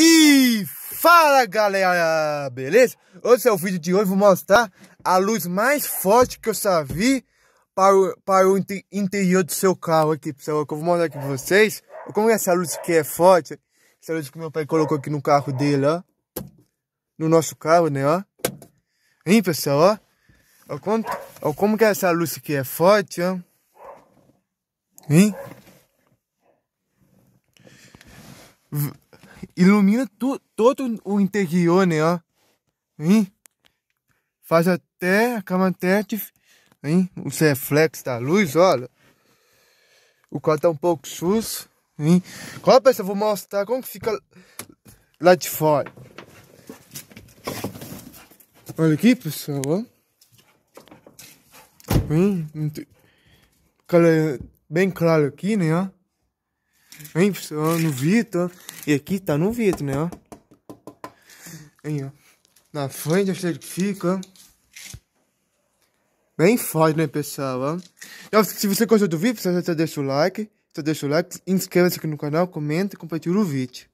E fala galera, beleza? Hoje é o vídeo de hoje, vou mostrar a luz mais forte que eu vi para o, para o inter, interior do seu carro aqui, pessoal. Que eu vou mostrar aqui pra vocês. Como é essa luz que é forte? Essa luz que meu pai colocou aqui no carro dele, ó. No nosso carro, né, ó. Hein, pessoal, ó. Olha como, olha como que é essa luz aqui é forte, ó. Hein? V ilumina tu, todo o interior, né, ó. Hein? Faz até a cama até hein? os reflexos da luz, olha. O quarto tá um pouco sujo, hein? Qual pessoal vou mostrar como que fica lá de fora. Olha aqui, pessoal, ó. Hein? Bem claro aqui, né, ó vem pessoal, no Vitor. E aqui tá no Vitor, né, ó. Aí, ó. Na frente, onde que fica, Bem forte, né, pessoal, ó. se você gostou do vídeo, pessoal, já deixa o like. já deixa o like, inscreva-se aqui no canal, comenta e compartilha o vídeo.